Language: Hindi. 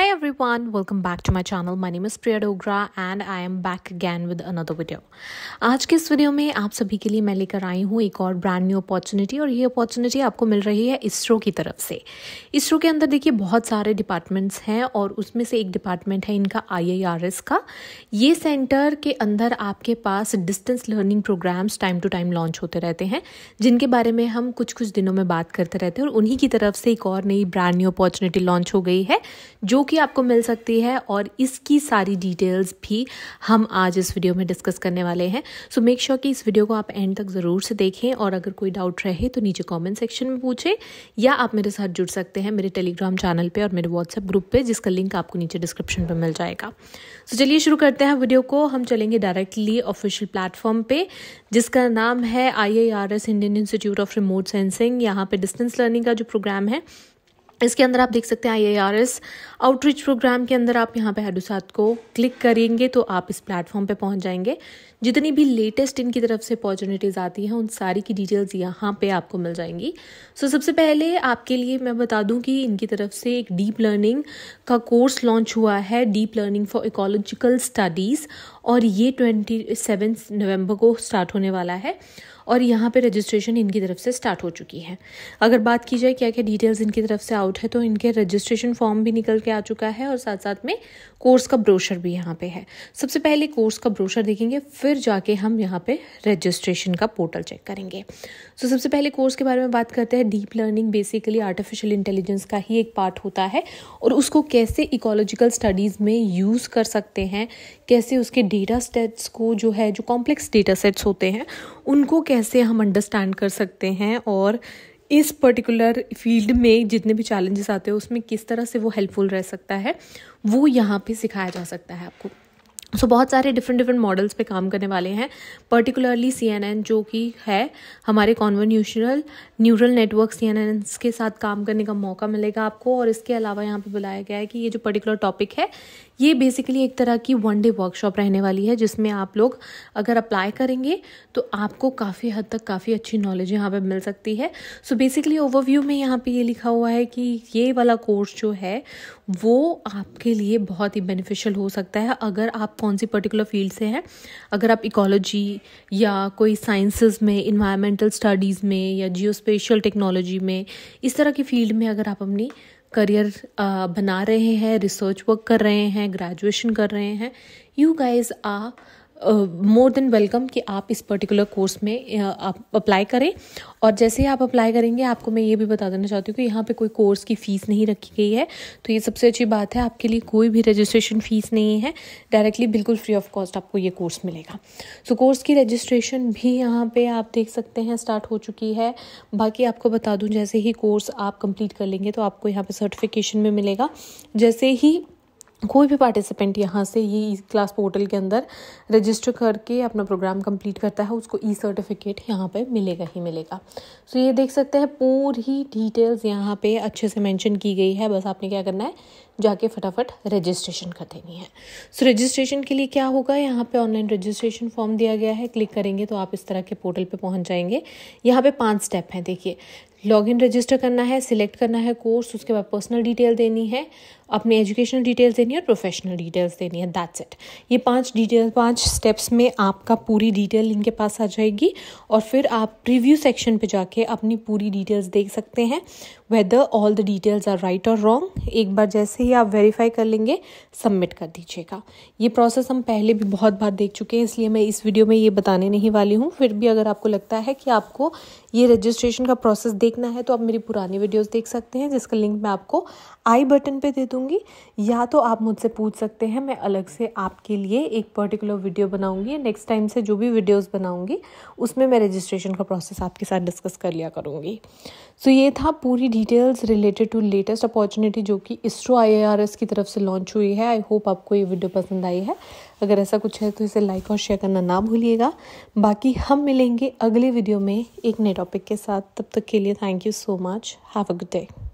Hi everyone, welcome back to my channel. My name is Priya Dogra and I am back again with another video. आज के इस वीडियो में आप सभी के लिए मैं लेकर आई हूँ एक और ब्रांड न्यू अपॉर्चुनिटी और ये अपॉर्चुनिटी आपको मिल रही है इसरो की तरफ से इसरो के अंदर देखिए बहुत सारे डिपार्टमेंट्स हैं और उसमें से एक डिपार्टमेंट है इनका आई का ये सेंटर के अंदर आपके पास distance learning programmes time to time launch होते रहते हैं जिनके बारे में हम कुछ कुछ दिनों में बात करते रहते हैं और उन्हीं की तरफ से एक और नई ब्रांड न्यू अपॉर्चुनिटी लॉन्च हो गई है जो कि आपको मिल सकती है और इसकी सारी डिटेल्स भी हम आज इस वीडियो में डिस्कस करने वाले हैं सो मेक श्योर कि इस वीडियो को आप एंड तक ज़रूर से देखें और अगर कोई डाउट रहे तो नीचे कॉमेंट सेक्शन में पूछें या आप मेरे साथ जुड़ सकते हैं मेरे टेलीग्राम चैनल पर और मेरे व्हाट्सएप ग्रुप पर जिसका लिंक आपको नीचे डिस्क्रिप्शन पर मिल जाएगा सो चलिए शुरू करते हैं वीडियो को हम चलेंगे डायरेक्टली ऑफिशियल प्लेटफॉर्म पर जिसका नाम है I Indian institute of remote sensing यहाँ पर डिस्टेंस लर्निंग का जो प्रोग्राम है इसके अंदर आप देख सकते हैं आई आउटरीच प्रोग्राम के अंदर आप यहाँ पे हेडूसात को क्लिक करेंगे तो आप इस प्लेटफॉर्म पे पहुँच जाएंगे जितनी भी लेटेस्ट इनकी तरफ से अपॉर्चुनिटीज़ आती हैं उन सारी की डिटेल्स यहाँ पे आपको मिल जाएंगी सो so, सबसे पहले आपके लिए मैं बता दूँ कि इनकी तरफ से एक डीप लर्निंग का कोर्स लॉन्च हुआ है deep learning for ecological studies और ये ट्वेंटी सेवन नवम्बर को स्टार्ट होने वाला है और यहाँ पे रजिस्ट्रेशन इनकी तरफ से स्टार्ट हो चुकी है अगर बात की जाए क्या क्या डिटेल्स इनकी तरफ से आउट है तो इनके रजिस्ट्रेशन फॉर्म भी निकल के आ चुका है और साथ साथ में कोर्स का ब्रोशर भी यहाँ पे है सबसे पहले कोर्स का ब्रोशर देखेंगे फिर जाके हम यहाँ पे रजिस्ट्रेशन का पोर्टल चेक करेंगे सो so, सबसे पहले कोर्स के बारे में बात करते हैं deep learning basically artificial intelligence का ही एक पार्ट होता है और उसको कैसे इकोलॉजिकल स्टडीज़ में यूज़ कर सकते हैं कैसे उसके डेटा सेट्स को जो है जो कॉम्प्लेक्स डेटा सेट्स होते हैं उनको कैसे हम अंडरस्टैंड कर सकते हैं और इस पर्टिकुलर फील्ड में जितने भी चैलेंजेस आते हैं उसमें किस तरह से वो हेल्पफुल रह सकता है वो यहाँ पे सिखाया जा सकता है आपको सो so, बहुत सारे डिफरेंट डिफरेंट मॉडल्स पे काम करने वाले हैं पर्टिकुलरली सी जो कि है हमारे कॉन्वन्यूशनल न्यूरल नेटवर्क सी के साथ काम करने का मौका मिलेगा आपको और इसके अलावा यहाँ पे बुलाया गया है कि ये जो पर्टिकुलर टॉपिक है ये बेसिकली एक तरह की वन डे वर्कशॉप रहने वाली है जिसमें आप लोग अगर अप्लाई करेंगे तो आपको काफ़ी हद तक काफ़ी अच्छी नॉलेज यहाँ पे मिल सकती है सो बेसिकली ओवरव्यू में यहाँ पे ये लिखा हुआ है कि ये वाला कोर्स जो है वो आपके लिए बहुत ही बेनिफिशियल हो सकता है अगर आप कौन सी पर्टिकुलर फील्ड से हैं अगर आप इकोलॉजी या कोई साइंसेस में इन्वायरमेंटल स्टडीज़ में या जियो टेक्नोलॉजी में इस तरह की फील्ड में अगर आप अपनी करियर uh, बना रहे हैं रिसर्च वर्क कर रहे हैं ग्रेजुएशन कर रहे हैं you guys are more than welcome कि आप इस पर्टिकुलर कोर्स में आप अप्लाई करें और जैसे ही आप अप्लाई करेंगे आपको मैं ये भी बता देना चाहती हूँ कि यहाँ पे कोई कोर्स की फ़ीस नहीं रखी गई है तो ये सबसे अच्छी बात है आपके लिए कोई भी रजिस्ट्रेशन फ़ीस नहीं है डायरेक्टली बिल्कुल फ्री ऑफ कॉस्ट आपको ये कोर्स मिलेगा सो so, कोर्स की रजिस्ट्रेशन भी यहाँ पर आप देख सकते हैं स्टार्ट हो चुकी है बाकी आपको बता दूँ जैसे ही कोर्स आप कंप्लीट कर लेंगे तो आपको यहाँ पर सर्टिफिकेशन में मिलेगा जैसे ही कोई भी पार्टिसिपेंट यहाँ से ये ई क्लास पोर्टल के अंदर रजिस्टर करके अपना प्रोग्राम कंप्लीट करता है उसको ई सर्टिफिकेट यहाँ पे मिलेगा ही मिलेगा सो so ये देख सकते हैं पूरी डिटेल्स यहाँ पे अच्छे से मेंशन की गई है बस आपने क्या करना है जाके फटाफट रजिस्ट्रेशन कर देनी है सो so रजिस्ट्रेशन के लिए क्या होगा यहाँ पे ऑनलाइन रजिस्ट्रेशन फॉर्म दिया गया है क्लिक करेंगे तो आप इस तरह के पोर्टल पर पहुँच जाएंगे यहाँ पे पाँच स्टेप हैं देखिए लॉगिन रजिस्टर करना है सिलेक्ट करना है कोर्स उसके बाद पर्सनल डिटेल देनी है अपने एजुकेशनल डिटेल्स देनी है और प्रोफेशनल डिटेल्स देनी है दैट्स इट ये पांच डिटेल पांच स्टेप्स में आपका पूरी डिटेल इनके पास आ जाएगी और फिर आप प्रीव्यू सेक्शन पे जाके अपनी पूरी डिटेल्स देख सकते हैं whether all the details are right और रॉन्ग एक बार जैसे ही आप वेरीफाई कर लेंगे सबमिट कर दीजिएगा ये प्रोसेस हम पहले भी बहुत बार देख चुके हैं इसलिए मैं इस वीडियो में ये बताने नहीं वाली हूँ फिर भी अगर आपको लगता है कि आपको ये रजिस्ट्रेशन का प्रोसेस देख देखना है तो आप मेरी पुरानी वीडियोस देख सकते हैं जिसका लिंक मैं आपको आई बटन पे दे दूँगी या तो आप मुझसे पूछ सकते हैं मैं अलग से आपके लिए एक पर्टिकुलर वीडियो बनाऊँगी नेक्स्ट टाइम से जो भी वीडियोज़ बनाऊँगी उसमें मैं रजिस्ट्रेशन का प्रोसेस आपके साथ डिस्कस कर लिया करूँगी सो so, ये था पूरी details related to latest opportunity जो कि इसरो आई की तरफ से लॉन्च हुई है आई होप आपको ये वीडियो पसंद आई है अगर ऐसा कुछ है तो इसे लाइक और शेयर करना ना भूलिएगा बाकी हम मिलेंगे अगले वीडियो में एक नए टॉपिक के साथ तब तक के लिए thank you so much have a good day